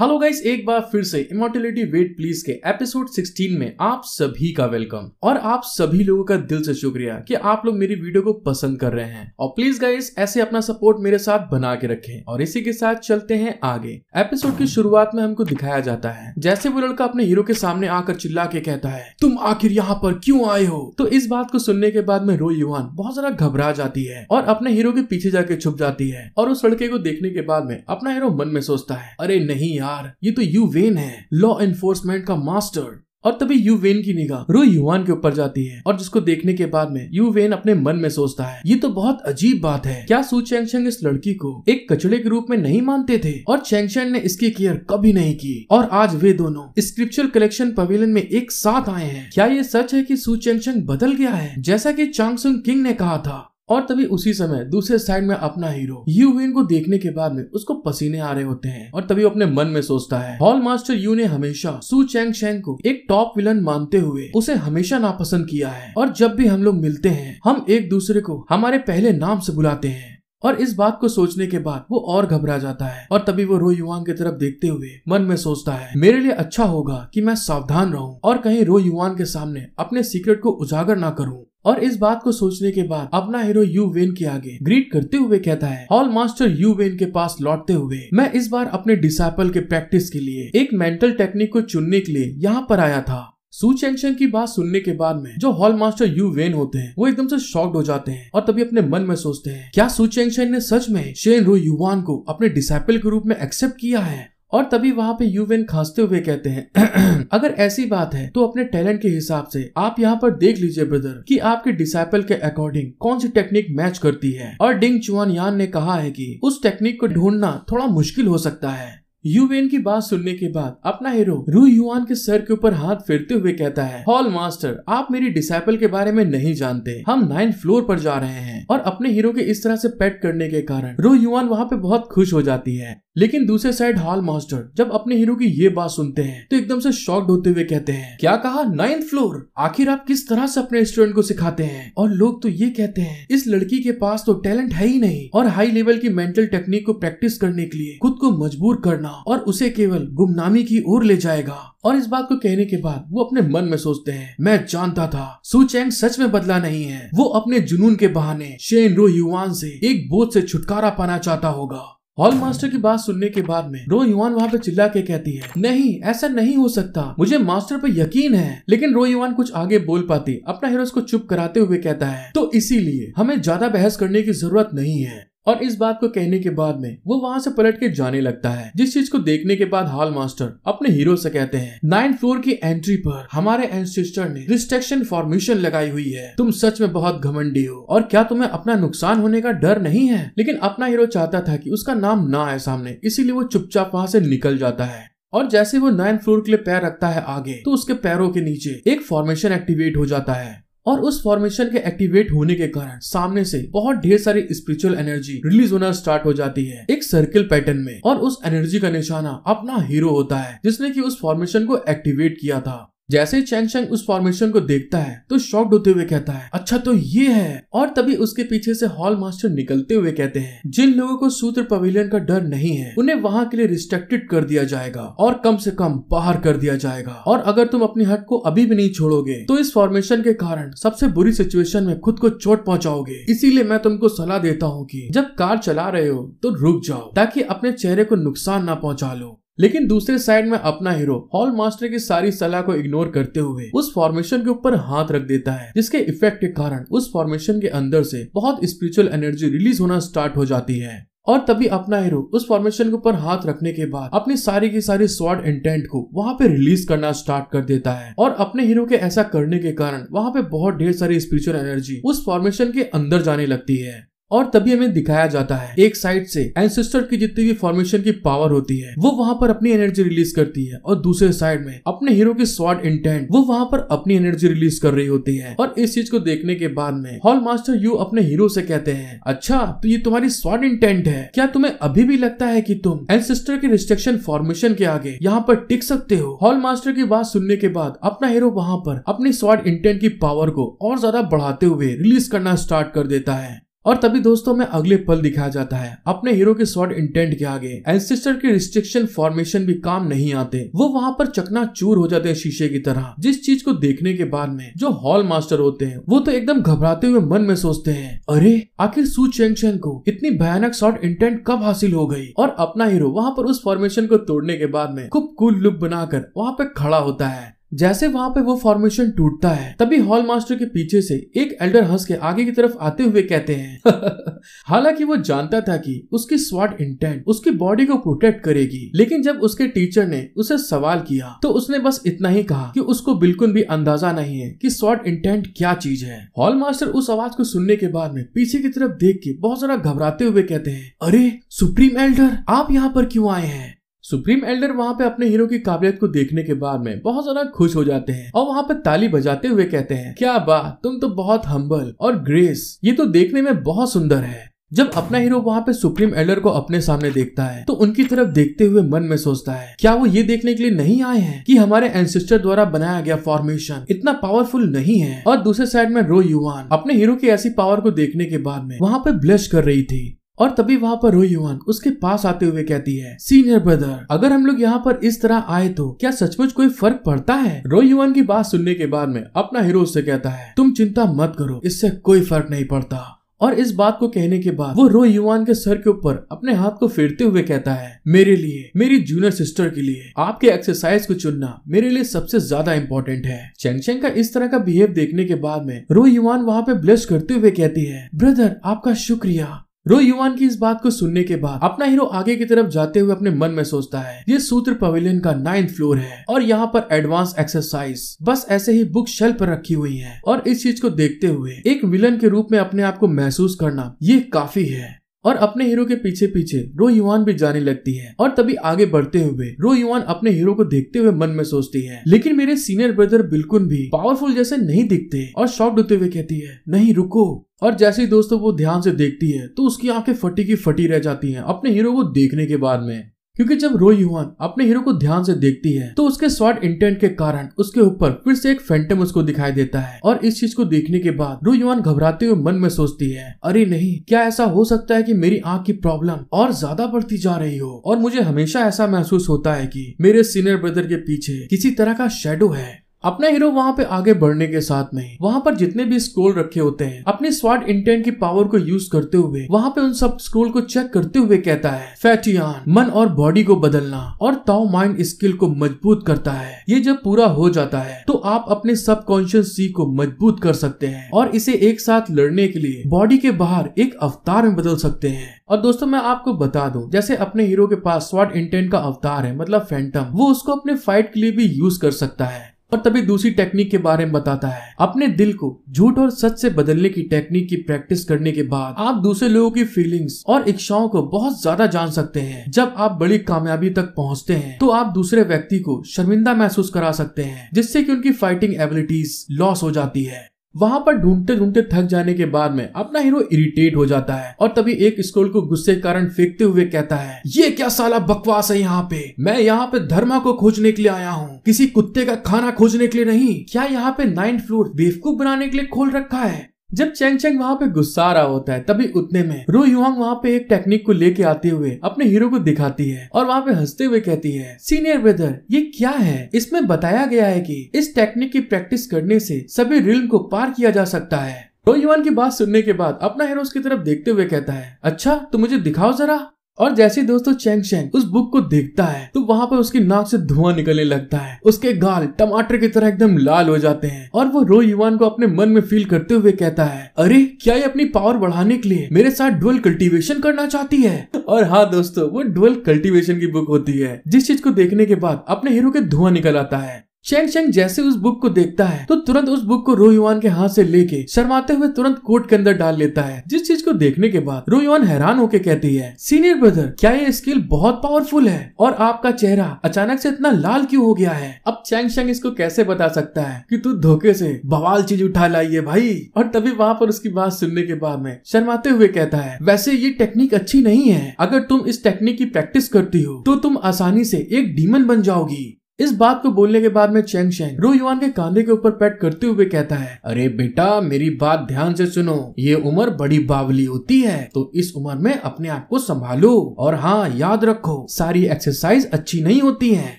hello guys एक बार फिर से इमोटिलिटी वेट प्लीज के एपिसोड 16 में आप सभी का वेलकम और आप सभी लोगों का दिल से शुक्रिया कि आप लोग मेरी वीडियो को पसंद कर रहे हैं और प्लीज गाइस ऐसे अपना सपोर्ट मेरे साथ बना के रखें और इसी के साथ चलते हैं आगे एपिसोड की शुरुआत में हमको दिखाया जाता है जैसे वो लड़का अपने हीरो के सामने आकर चिल्ला के कहता है तुम आखिर यहाँ पर क्यूँ आए हो तो इस बात को सुनने के बाद में रो युवान बहुत ज्यादा घबरा जाती है और अपने हीरो के पीछे जाके छुप जाती है और उस लड़के को देखने के बाद में अपना हीरो मन में सोचता है अरे नहीं यार ये तो यूवेन है लॉ एनफोर्समेंट का मास्टर और तभी यूवेन की निगाह रो युवान के ऊपर जाती है और जिसको देखने के बाद में यूवेन अपने मन में सोचता है ये तो बहुत अजीब बात है क्या सू चैंगशेंग इस लड़की को एक कचड़े के रूप में नहीं मानते थे और चैंग ने इसकी केयर कभी नहीं की और आज वे दोनों स्क्रिप्चुअल कलेक्शन पवेलियन में एक साथ आए हैं क्या ये सच है की सू चैंगशेंग बदल गया है जैसा की चांगसुंग किंग ने कहा था और तभी उसी समय दूसरे साइड में अपना हीरो यू विन को देखने के बाद में उसको पसीने आ रहे होते हैं और तभी अपने मन में सोचता है हॉल मास्टर यू ने हमेशा सू चैंग शेंग को एक टॉप विलन मानते हुए उसे हमेशा नापसंद किया है और जब भी हम लोग मिलते हैं हम एक दूसरे को हमारे पहले नाम से बुलाते हैं और इस बात को सोचने के बाद वो और घबरा जाता है और तभी वो रो युवांग की तरफ देखते हुए मन में सोचता है मेरे लिए अच्छा होगा कि मैं सावधान रहूं और कहीं रो युवांग के सामने अपने सीक्रेट को उजागर ना करूं और इस बात को सोचने के बाद अपना हीरो यू वेन के आगे ग्रीट करते हुए कहता है हॉल मास्टर यू वेन के पास लौटते हुए मैं इस बार अपने डिसाइपल के प्रैक्टिस के लिए एक मेंटल टेक्निक को चुनने के लिए यहाँ पर आया था सुचेंशन की बात सुनने के बाद में जो हॉल मास्टर यू वेन होते हैं वो एकदम से शॉक्ड हो जाते हैं और तभी अपने मन में सोचते हैं क्या सुचेंशन ने सच में शेन रो युवान को अपने डिसाइपल के रूप में एक्सेप्ट किया है और तभी वहाँ पे यूवेन खांसते हुए कहते हैं अगर ऐसी बात है तो अपने टैलेंट के हिसाब से आप यहाँ पर देख लीजिए ब्रदर कि आपके डिसाइपल के अकॉर्डिंग कौन सी टेक्निक मैच करती है और डिंग चुआन यान ने कहा है कि उस टेक्निक को ढूंढना थोड़ा मुश्किल हो सकता है यूवेन की बात सुनने के बाद अपना हीरो रू युआन के सर के ऊपर हाथ फेरते हुए कहता है हॉल मास्टर आप मेरी डिसाइपल के बारे में नहीं जानते हम नाइन्थ फ्लोर पर जा रहे हैं और अपने हीरो के इस तरह से पेट करने के कारण रू युआन वहाँ पे बहुत खुश हो जाती है लेकिन दूसरे साइड हॉल मास्टर जब अपने हीरो की ये बात सुनते हैं तो एकदम से शॉक्ड होते हुए कहते हैं क्या कहा नाइन्थ फ्लोर आखिर आप किस तरह से अपने स्टूडेंट को सिखाते हैं और लोग तो ये कहते हैं इस लड़की के पास तो टैलेंट है ही नहीं और हाई लेवल की मेंटल टेक्निक को प्रैक्टिस करने के लिए खुद को मजबूर करना और उसे केवल गुमनामी की ओर ले जाएगा और इस बात को कहने के बाद वो अपने मन में सोचते हैं मैं जानता था सू सच में बदला नहीं है वो अपने जुनून के बहाने शेन रो युवान से एक बोझ से छुटकारा पाना चाहता होगा हॉल मास्टर की बात सुनने के बाद में रो युवान वहाँ पे चिल्ला के कहती है नहीं ऐसा नहीं हो सकता मुझे मास्टर पे यकीन है लेकिन रो युवान कुछ आगे बोल पाती अपना हीरो को चुप कराते हुए कहता है तो इसीलिए हमें ज्यादा बहस करने की जरूरत नहीं है और इस बात को कहने के बाद में वो वहाँ से पलट के जाने लगता है जिस चीज को देखने के बाद हॉल मास्टर अपने हीरो से कहते हैं नाइन फ्लोर की एंट्री पर हमारे एंसिस्टर ने रिस्ट्रिक्शन फॉर्मेशन लगाई हुई है तुम सच में बहुत घमंडी हो और क्या तुम्हें अपना नुकसान होने का डर नहीं है लेकिन अपना हीरो चाहता था की उसका नाम ना आए सामने इसीलिए वो चुपचाप वहाँ से निकल जाता है और जैसे वो नाइन फ्लोर के लिए पैर रखता है आगे तो उसके पैरों के नीचे एक फॉर्मेशन एक्टिवेट हो जाता है और उस फॉर्मेशन के एक्टिवेट होने के कारण सामने से बहुत ढेर सारी स्पिरिचुअल एनर्जी रिलीज होना स्टार्ट हो जाती है एक सर्किल पैटर्न में और उस एनर्जी का निशाना अपना हीरो होता है जिसने की उस फॉर्मेशन को एक्टिवेट किया था जैसे ही चैंग शेंग उस फॉर्मेशन को देखता है तो शॉक्ड होते हुए कहता है अच्छा तो ये है और तभी उसके पीछे से हॉल मास्टर निकलते हुए कहते हैं जिन लोगों को सूत्र पवेलियन का डर नहीं है उन्हें वहाँ के लिए रिस्ट्रिक्टेड कर दिया जाएगा और कम से कम बाहर कर दिया जाएगा और अगर तुम अपनी हट को अभी भी नहीं छोड़ोगे तो इस फॉर्मेशन के कारण सबसे बुरी सिचुएशन में खुद को चोट पहुँचाओगे इसीलिए मैं तुमको सलाह देता हूँ की जब कार चला रहे हो तो रुक जाओ ताकि अपने चेहरे को नुकसान न पहुँचा लो लेकिन दूसरे साइड में अपना हीरो हॉल मास्टर की सारी सलाह को इग्नोर करते हुए उस फॉर्मेशन के ऊपर हाथ रख देता है जिसके इफेक्ट के कारण उस फॉर्मेशन के अंदर से बहुत स्पिरिचुअल एनर्जी रिलीज होना स्टार्ट हो जाती है और तभी अपना हीरो उस फॉर्मेशन के ऊपर हाथ रखने के बाद अपनी सारी की सारी स्वाड इंटेंट को वहाँ पे रिलीज करना स्टार्ट कर देता है और अपने हीरो के ऐसा करने के कारण वहाँ पे बहुत ढेर सारी स्पिरिचुअल एनर्जी उस फॉर्मेशन के अंदर जाने लगती है और तभी हमें दिखाया जाता है एक साइड से एंसेस्टर की जितनी भी फॉर्मेशन की पावर होती है वो वहाँ पर अपनी एनर्जी रिलीज करती है और दूसरे साइड में अपने हीरो की स्वाड इंटेंट वो वहाँ पर अपनी एनर्जी रिलीज कर रही होती है और इस चीज को देखने के बाद में हॉल मास्टर यू अपने हीरो से कहते हैं अच्छा तो ये तुम्हारी स्वाड इंटेंट है क्या तुम्हें अभी भी लगता है की तुम एनसेस्टर के रिस्ट्रिक्शन फॉर्मेशन के आगे यहाँ पर टिक सकते हो हॉल मास्टर की बात सुनने के बाद अपना हीरो वहाँ पर अपनी स्वाड इंटेंट की पावर को और ज्यादा बढ़ाते हुए रिलीज करना स्टार्ट कर देता है और तभी दोस्तों में अगले पल दिखाया जाता है अपने हीरो के शॉर्ट इंटेंट के आगे एंसेस्टर के रिस्ट्रिक्शन फॉर्मेशन भी काम नहीं आते वो वहाँ पर चकना चूर हो जाते हैं शीशे की तरह जिस चीज को देखने के बाद में जो हॉल मास्टर होते हैं वो तो एकदम घबराते हुए मन में सोचते हैं अरे आखिर सू चेंगशन को इतनी भयानक शॉर्ट इंटेंट कब हासिल हो गई और अपना हीरो वहाँ पर उस फॉर्मेशन को तोड़ने के बाद में खूब कूल लुक बनाकर वहाँ पे खड़ा होता है जैसे वहाँ पे वो फॉर्मेशन टूटता है तभी हॉल मास्टर के पीछे से एक एल्डर हंस के आगे की तरफ आते हुए कहते हैं हालांकि वो जानता था कि उसकी स्वाट इंटेंट उसकी बॉडी को प्रोटेक्ट करेगी लेकिन जब उसके टीचर ने उसे सवाल किया तो उसने बस इतना ही कहा कि उसको बिल्कुल भी अंदाजा नहीं है कि स्वाट इंटेंट क्या चीज है हॉल मास्टर उस आवाज को सुनने के बाद में पीछे की तरफ देख के बहुत जरा घबराते हुए कहते हैं अरे सुप्रीम एल्डर आप यहाँ पर क्यों आए हैं सुप्रीम एल्डर वहाँ पे अपने हीरो की काबिलियत को देखने के बाद में बहुत ज्यादा खुश हो जाते हैं और वहाँ पे ताली बजाते हुए कहते हैं क्या बात तुम तो बहुत हम्बल और ग्रेस ये तो देखने में बहुत सुंदर है जब अपना हीरो वहाँ पे सुप्रीम एल्डर को अपने सामने देखता है तो उनकी तरफ देखते हुए मन में सोचता है क्या वो ये देखने के लिए नहीं आए हैं कि हमारे एनसिस्टर द्वारा बनाया गया फॉर्मेशन इतना पावरफुल नहीं है और दूसरे साइड में रो युवान अपने हीरो की ऐसी पावर को देखने के बाद में वहाँ पे ब्लश कर रही थी और तभी वहाँ पर युवान उसके पास आते हुए कहती है सीनियर ब्रदर अगर हम लोग यहाँ पर इस तरह आए तो क्या सचमुच कोई फर्क पड़ता है युवान की बात सुनने के बाद में अपना हीरो से कहता है तुम चिंता मत करो इससे कोई फर्क नहीं पड़ता और इस बात को कहने के बाद वो रोई युवान के सर के ऊपर अपने हाथ को फेरते हुए कहता है मेरे लिए मेरी जूनियर सिस्टर के लिए आपके एक्सरसाइज को चुनना मेरे लिए सबसे ज्यादा इम्पोर्टेंट है चेंग का इस तरह का बिहेव देखने के बाद में रोई युवान वहाँ पे ब्लश करते हुए कहती है ब्रदर आपका शुक्रिया रो युवान की इस बात को सुनने के बाद अपना हीरो आगे की तरफ जाते हुए अपने मन में सोचता है ये सूत्र पवेलियन का नाइन्थ फ्लोर है और यहाँ पर एडवांस एक्सरसाइज बस ऐसे ही बुक शेल्फ पर रखी हुई है और इस चीज को देखते हुए एक विलन के रूप में अपने आप को महसूस करना ये काफी है और अपने हीरो के पीछे पीछे रो युवान भी जाने लगती है और तभी आगे बढ़ते हुए रो युवान अपने हीरो को देखते हुए मन में सोचती है लेकिन मेरे सीनियर ब्रदर बिल्कुल भी पावरफुल जैसे नहीं दिखते और शॉक्ड होते हुए कहती है नहीं रुको और जैसे ही दोस्तों वो ध्यान से देखती है तो उसकी आंखें फटी की फटी रह जाती हैं अपने हीरो को देखने के बाद में क्योंकि जब रो युवान अपने हीरो को ध्यान से देखती है तो उसके शॉर्ट इंटेंट के कारण उसके ऊपर फिर से एक फैंटम उसको दिखाई देता है और इस चीज को देखने के बाद रो युवान घबराते हुए मन में सोचती है अरे नहीं क्या ऐसा हो सकता है कि मेरी आंख की प्रॉब्लम और ज्यादा बढ़ती जा रही हो और मुझे हमेशा ऐसा महसूस होता है की मेरे सीनियर ब्रदर के पीछे किसी तरह का शेडो है अपना हीरो वहाँ पे आगे बढ़ने के साथ नहीं वहाँ पर जितने भी स्क्रोल रखे होते हैं अपने स्वाट इंटेंट की पावर को यूज करते हुए वहाँ पे उन सब स्क्रोल को चेक करते हुए कहता है फैटियान मन और बॉडी को बदलना और ताओ माइंड स्किल को मजबूत करता है ये जब पूरा हो जाता है तो आप अपने कॉन्शियस सी को मजबूत कर सकते हैं और इसे एक साथ लड़ने के लिए बॉडी के बाहर एक अवतार में बदल सकते हैं और दोस्तों मैं आपको बता दूं जैसे अपने हीरो के पास स्वाट इंटेंट का अवतार है मतलब फैंटम वो उसको अपने फाइट के लिए भी यूज कर सकता है और तभी दूसरी टेक्निक के बारे में बताता है अपने दिल को झूठ और सच से बदलने की टेक्निक की प्रैक्टिस करने के बाद आप दूसरे लोगों की फीलिंग्स और इच्छाओं को बहुत ज्यादा जान सकते हैं जब आप बड़ी कामयाबी तक पहुंचते हैं तो आप दूसरे व्यक्ति को शर्मिंदा महसूस करा सकते हैं जिससे की उनकी फाइटिंग एबिलिटीज लॉस हो जाती है वहां पर ढूंढते ढूंढते थक जाने के बाद में अपना हीरो इरिटेट हो जाता है और तभी एक स्कूल को गुस्से के कारण फेंकते हुए कहता है ये क्या साला बकवास है यहाँ पे मैं यहाँ पे धर्मा को खोजने के लिए आया हूँ किसी कुत्ते का खाना खोजने के लिए नहीं क्या यहाँ पे नाइन फ्लोर बेवकूफ बनाने के लिए खोल रखा है जब चैंग चैंग वहाँ पे गुस्सा रहा होता है तभी उतने में रो युवांग वहाँ पे एक टेक्निक को लेके आते हुए अपने हीरो को दिखाती है और वहाँ पे हंसते हुए कहती है सीनियर ब्रदर ये क्या है इसमें बताया गया है कि इस टेक्निक की प्रैक्टिस करने से सभी रिल्म को पार किया जा सकता है रो युवान की बात सुनने के बाद अपना हीरो की तरफ देखते हुए कहता है अच्छा तो मुझे दिखाओ जरा और जैसे दोस्तों चैंग शेंग उस बुक को देखता है तो वहाँ पर उसकी नाक से धुआं निकलने लगता है उसके गाल टमाटर की तरह एकदम लाल हो जाते हैं और वो रो युवान को अपने मन में फील करते हुए कहता है अरे क्या ये अपनी पावर बढ़ाने के लिए मेरे साथ डुअल कल्टीवेशन करना चाहती है और हाँ दोस्तों वो डुअल कल्टीवेशन की बुक होती है जिस चीज को देखने के बाद अपने हीरो के धुआं निकल आता है शेंग शेंग जैसे उस बुक को देखता है तो तुरंत उस बुक को रो युवान के हाथ से लेके शर्माते हुए तुरंत कोट के अंदर डाल लेता है जिस चीज को देखने के बाद रो युवान हैरान होकर कहती है सीनियर ब्रदर क्या ये स्किल बहुत पावरफुल है और आपका चेहरा अचानक से इतना लाल क्यों हो गया है अब चेंग शेंग इसको कैसे बता सकता है की तू धोखे से बवाल चीज उठा लाई है भाई और तभी वहाँ पर उसकी बात सुनने के बाद में शर्माते हुए कहता है वैसे ये टेक्निक अच्छी नहीं है अगर तुम इस टेक्निक की प्रैक्टिस करती हो तो तुम आसानी से एक डीमन बन जाओगी इस बात को बोलने के बाद में चेंग शेंग रू युवान के कांधे के ऊपर पैट करते हुए कहता है अरे बेटा मेरी बात ध्यान से सुनो ये उम्र बड़ी बावली होती है तो इस उम्र में अपने आप को संभालो और हाँ याद रखो सारी एक्सरसाइज अच्छी नहीं होती है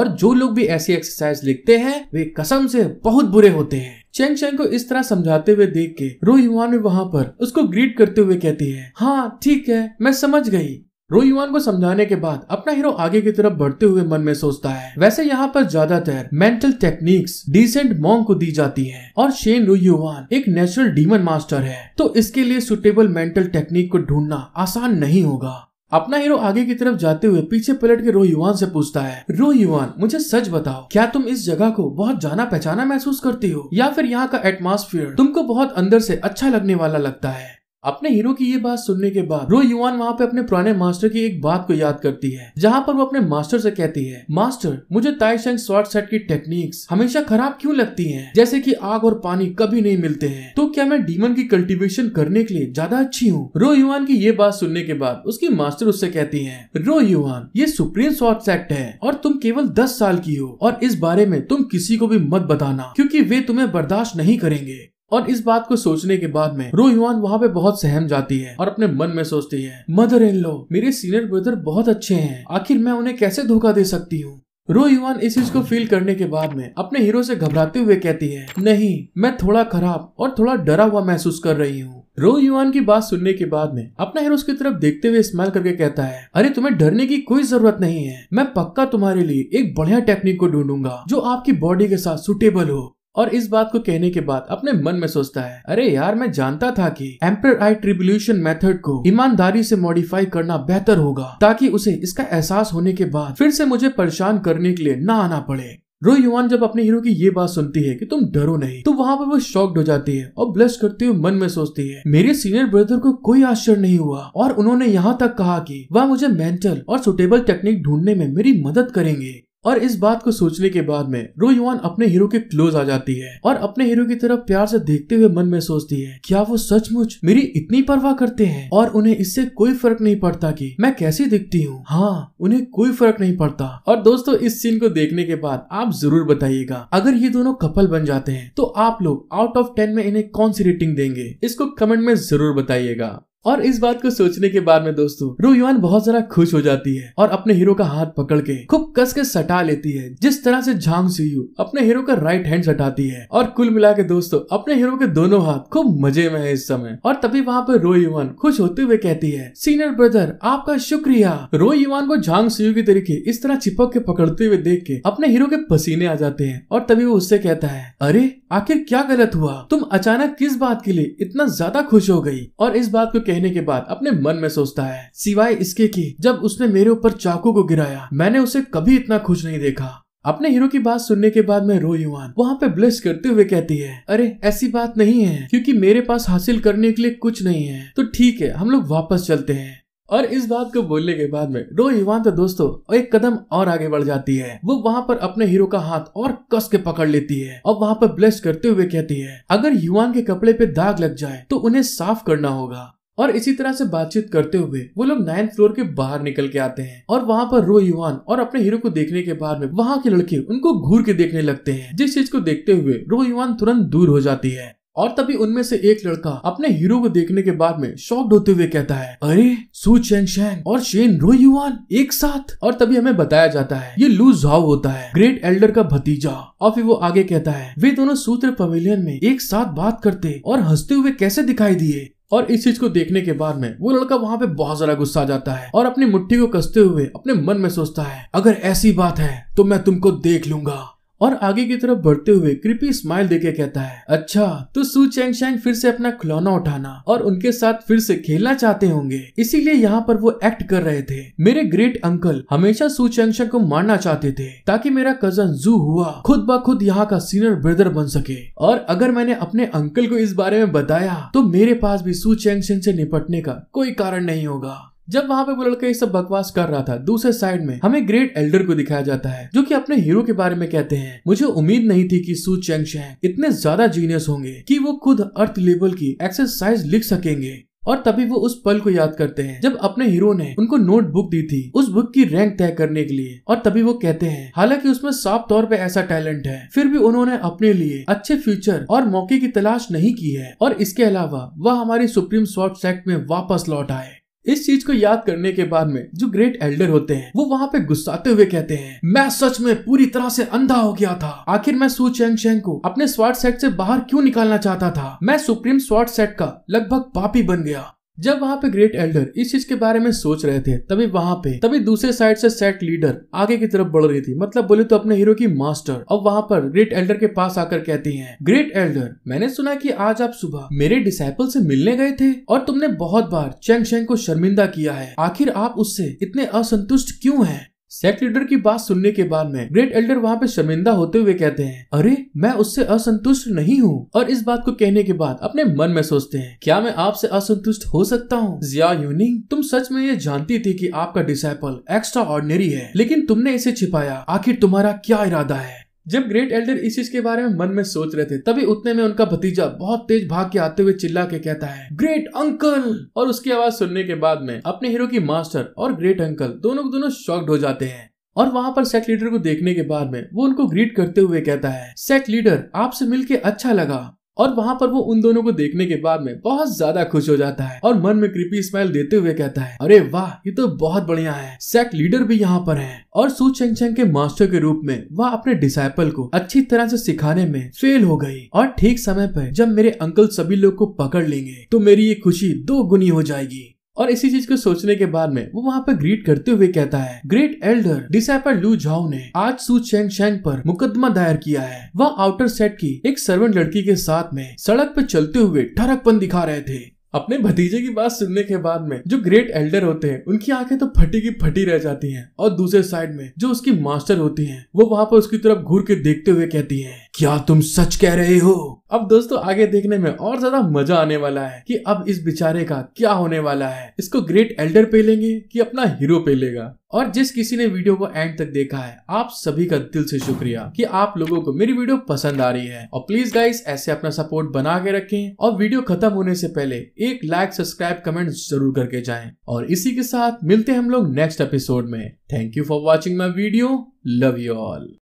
और जो लोग भी ऐसी एक्सरसाइज लिखते हैं वे कसम से बहुत बुरे होते हैं चेंग चेंग को इस तरह समझाते हुए देख के रो युवान भी वहाँ पर उसको ग्रीट करते हुए कहती है हाँ ठीक है मैं समझ गई रोयुआन को समझाने के बाद अपना हीरो आगे की तरफ बढ़ते हुए मन में सोचता है वैसे यहाँ पर ज्यादातर मेंटल टेक्निक्स डिसेंट मॉन्ग को दी जाती है और शेन रोयुआन एक नेचुरल डीमन मास्टर है तो इसके लिए सुटेबल मेंटल टेक्निक को ढूंढना आसान नहीं होगा अपना हीरो आगे की तरफ जाते हुए पीछे पलट के रोहिवान से पूछता है रो युवान मुझे सच बताओ क्या तुम इस जगह को बहुत जाना पहचाना महसूस करती हो या फिर यहाँ का एटमोसफियर तुमको बहुत अंदर से अच्छा लगने वाला लगता है अपने हीरो की ये बात सुनने के बाद रो युवान वहाँ पे अपने पुराने मास्टर की एक बात को याद करती है जहाँ पर वो अपने मास्टर से कहती है मास्टर मुझे ताइशंग शॉर्ट सेट की टेक्निक्स हमेशा खराब क्यों लगती हैं जैसे कि आग और पानी कभी नहीं मिलते हैं तो क्या मैं डीमन की कल्टीवेशन करने के लिए ज्यादा अच्छी हूँ रो युवान की ये बात सुनने के बाद उसकी मास्टर उससे कहती है रो युवान ये सुप्रीम शॉर्ट सेट है और तुम केवल दस साल की हो और इस बारे में तुम किसी को भी मत बताना क्यूँकी वे तुम्हें बर्दाश्त नहीं करेंगे और इस बात को सोचने के बाद में रो युवान वहाँ पे बहुत सहम जाती है और अपने मन में सोचती है मदर इन लो मेरे सीनियर ब्रदर बहुत अच्छे हैं आखिर मैं उन्हें कैसे धोखा दे सकती हूँ रो युवान इस चीज को फील करने के बाद में अपने हीरो से घबराते हुए कहती है नहीं मैं थोड़ा खराब और थोड़ा डरा हुआ महसूस कर रही हूँ रो युवान की बात सुनने के बाद में अपना हीरो उसकी तरफ देखते हुए स्माइल करके कहता है अरे तुम्हें डरने की कोई जरूरत नहीं है मैं पक्का तुम्हारे लिए एक बढ़िया टेक्निक को ढूंढूंगा जो आपकी बॉडी के साथ सुटेबल हो और इस बात को कहने के बाद अपने मन में सोचता है अरे यार मैं जानता था कि एम्पर आई ट्रिब्यूशन मेथड को ईमानदारी से मॉडिफाई करना बेहतर होगा ताकि उसे इसका एहसास होने के बाद फिर से मुझे परेशान करने के लिए ना आना पड़े रो युवान जब अपने हीरो की ये बात सुनती है कि तुम डरो नहीं तो वहाँ पर वो शॉक्ड हो जाती है और ब्लश करते हुए मन में सोचती है मेरे सीनियर ब्रदर को कोई आश्चर्य नहीं हुआ और उन्होंने यहाँ तक कहा कि वह मुझे मेंटल और सुटेबल टेक्निक ढूंढने में मेरी मदद करेंगे और इस बात को सोचने के बाद में रो युवान अपने हीरो के क्लोज आ जाती है और अपने हीरो की तरफ प्यार से देखते हुए मन में सोचती है क्या वो सचमुच मेरी इतनी परवाह करते हैं और उन्हें इससे कोई फर्क नहीं पड़ता कि मैं कैसी दिखती हूँ हाँ उन्हें कोई फर्क नहीं पड़ता और दोस्तों इस सीन को देखने के बाद आप जरूर बताइएगा अगर ये दोनों कपल बन जाते हैं तो आप लोग आउट ऑफ टेन में इन्हें कौन सी रेटिंग देंगे इसको कमेंट में जरूर बताइएगा और इस बात को सोचने के बाद में दोस्तों रोयुआन बहुत जरा खुश हो जाती है और अपने हीरो का हाथ पकड़ के खूब कस के सटा लेती है जिस तरह से झांग सीयू अपने हीरो का राइट हैंड सटाती है और कुल मिला के दोस्तों अपने हीरो के दोनों हाथ खूब मजे में है इस समय और तभी वहाँ पर रो युवान खुश होते हुए कहती है सीनियर ब्रदर आपका शुक्रिया रो युवान को झांग सीयू की तरीके इस तरह चिपक के पकड़ते हुए देख के अपने हीरो के पसीने आ जाते हैं और तभी वो उससे कहता है अरे आखिर क्या गलत हुआ तुम अचानक किस बात के लिए इतना ज्यादा खुश हो गई और इस बात को कह कहने के बाद अपने मन में सोचता है सिवाय इसके कि जब उसने मेरे ऊपर चाकू को गिराया मैंने उसे कभी इतना खुश नहीं देखा अपने हीरो की बात सुनने के बाद मैं रो युवान वहाँ पे ब्लेस करते हुए कहती है अरे ऐसी बात नहीं है क्योंकि मेरे पास हासिल करने के लिए कुछ नहीं है तो ठीक है हम लोग वापस चलते हैं और इस बात को बोलने के बाद में रो युवान तो दोस्तों एक कदम और आगे बढ़ जाती है वो वहाँ पर अपने हीरो का हाथ और कस के पकड़ लेती है और वहाँ पर ब्लेस करते हुए कहती है अगर युवान के कपड़े पे दाग लग जाए तो उन्हें साफ करना होगा और इसी तरह से बातचीत करते हुए वो लोग नाइन्थ फ्लोर के बाहर निकल के आते हैं और वहाँ पर रो युवान और अपने हीरो को देखने के बाद में वहाँ के लड़के उनको घूर के देखने लगते हैं जिस चीज को देखते हुए रो युवान तुरंत दूर हो जाती है और तभी उनमें से एक लड़का अपने हीरो को देखने के बाद में शॉक्ड होते हुए कहता है अरे सू चैंग शैंग और शेन रो युवान एक साथ और तभी हमें बताया जाता है ये लू झाओ होता है ग्रेट एल्डर का भतीजा और फिर वो आगे कहता है वे दोनों सूत्र पवेलियन में एक साथ बात करते और हंसते हुए कैसे दिखाई दिए और इस चीज को देखने के बाद में वो लड़का वहां पे बहुत ज्यादा गुस्सा आ जाता है और अपनी मुट्ठी को कसते हुए अपने मन में सोचता है अगर ऐसी बात है तो मैं तुमको देख लूंगा और आगे की तरफ बढ़ते हुए कृपी स्माइल देके कहता है अच्छा तो सू चेंग शैंग फिर से अपना खिलौना उठाना और उनके साथ फिर से खेलना चाहते होंगे इसीलिए यहाँ पर वो एक्ट कर रहे थे मेरे ग्रेट अंकल हमेशा सू चेंग शैंग को मारना चाहते थे ताकि मेरा कजन जू हुआ खुद ब खुद यहाँ का सीनियर ब्रदर बन सके और अगर मैंने अपने अंकल को इस बारे में बताया तो मेरे पास भी सू चेंग शैंग से निपटने का कोई कारण नहीं होगा जब वहाँ पे वो लड़का ये सब बकवास कर रहा था दूसरे साइड में हमें ग्रेट एल्डर को दिखाया जाता है जो कि अपने हीरो के बारे में कहते हैं मुझे उम्मीद नहीं थी कि सू चेंग इतने ज्यादा जीनियस होंगे कि वो खुद अर्थ लेवल की एक्सरसाइज लिख सकेंगे और तभी वो उस पल को याद करते हैं जब अपने हीरो ने उनको नोट बुक दी थी उस बुक की रैंक तय करने के लिए और तभी वो कहते हैं हालांकि उसमें साफ तौर पे ऐसा टैलेंट है फिर भी उन्होंने अपने लिए अच्छे फ्यूचर और मौके की तलाश नहीं की है और इसके अलावा वह हमारी सुप्रीम शॉर्ट सेक्ट में वापस लौट आए इस चीज को याद करने के बाद में जो ग्रेट एल्डर होते हैं वो वहाँ पे गुस्साते हुए कहते हैं मैं सच में पूरी तरह से अंधा हो गया था आखिर मैं सू चैंग शेंग को अपने स्वाट सेट से बाहर क्यों निकालना चाहता था मैं सुप्रीम स्वाट सेट का लगभग पापी बन गया जब वहाँ पे ग्रेट एल्डर इस चीज के बारे में सोच रहे थे तभी वहाँ पे तभी दूसरे साइड से सेट लीडर आगे की तरफ बढ़ रही थी मतलब बोले तो अपने हीरो की मास्टर अब वहाँ पर ग्रेट एल्डर के पास आकर कहती हैं ग्रेट एल्डर मैंने सुना कि आज आप सुबह मेरे डिसाइपल से मिलने गए थे और तुमने बहुत बार चेंग शेंग को शर्मिंदा किया है आखिर आप उससे इतने असंतुष्ट क्यूँ है सेक्ट लीडर की बात सुनने के बाद में ग्रेट एल्डर वहाँ पे शर्मिंदा होते हुए कहते हैं अरे मैं उससे असंतुष्ट नहीं हूँ और इस बात को कहने के बाद अपने मन में सोचते हैं क्या मैं आपसे असंतुष्ट हो सकता हूँ जिया यूनिंग तुम सच में ये जानती थी कि आपका डिसाइपल एक्स्ट्रा ऑर्डिनरी है लेकिन तुमने इसे छिपाया आखिर तुम्हारा क्या इरादा है जब ग्रेट एल्डर इस चीज के बारे में मन में सोच रहे थे तभी उतने में उनका भतीजा बहुत तेज भाग के आते हुए चिल्ला के कहता है ग्रेट अंकल और उसकी आवाज सुनने के बाद में अपने हीरो की मास्टर और ग्रेट अंकल दोनों दोनों शॉक्ड हो जाते हैं और वहाँ पर सेक्ट लीडर को देखने के बाद में वो उनको ग्रीट करते हुए कहता है सेक्ट लीडर आपसे मिलके अच्छा लगा और वहाँ पर वो उन दोनों को देखने के बाद में बहुत ज्यादा खुश हो जाता है और मन में कृपी स्माइल देते हुए कहता है अरे वाह ये तो बहुत बढ़िया है सेक लीडर भी यहाँ पर है और सू चेंग चेंग के मास्टर के रूप में वह अपने डिसाइपल को अच्छी तरह से सिखाने में फेल हो गई और ठीक समय पर जब मेरे अंकल सभी लोग को पकड़ लेंगे तो मेरी ये खुशी दो गुनी हो जाएगी और इसी चीज को सोचने के बाद में वो वहाँ पर ग्रीट करते हुए कहता है ग्रेट एल्डर डिसाइपर लू झाओ ने आज सू चेंग शेंग पर मुकदमा दायर किया है वह आउटर सेट की एक सर्वेंट लड़की के साथ में सड़क पर चलते हुए ठरकपन दिखा रहे थे अपने भतीजे की बात सुनने के बाद में जो ग्रेट एल्डर होते हैं उनकी आंखें तो फटी की फटी रह जाती हैं और दूसरे साइड में जो उसकी मास्टर होती हैं वो वहाँ पर उसकी तरफ घूर के देखते हुए कहती हैं क्या तुम सच कह रहे हो अब दोस्तों आगे देखने में और ज्यादा मजा आने वाला है कि अब इस बेचारे का क्या होने वाला है इसको ग्रेट एल्डर पे लेंगे कि अपना हीरो पे लेगा और जिस किसी ने वीडियो को एंड तक देखा है आप सभी का दिल से शुक्रिया कि आप लोगों को मेरी वीडियो पसंद आ रही है और प्लीज गाइस ऐसे अपना सपोर्ट बना के रखें और वीडियो खत्म होने से पहले एक लाइक सब्सक्राइब कमेंट जरूर करके जाएं और इसी के साथ मिलते हैं हम लोग नेक्स्ट एपिसोड में thank you for watching my video love you all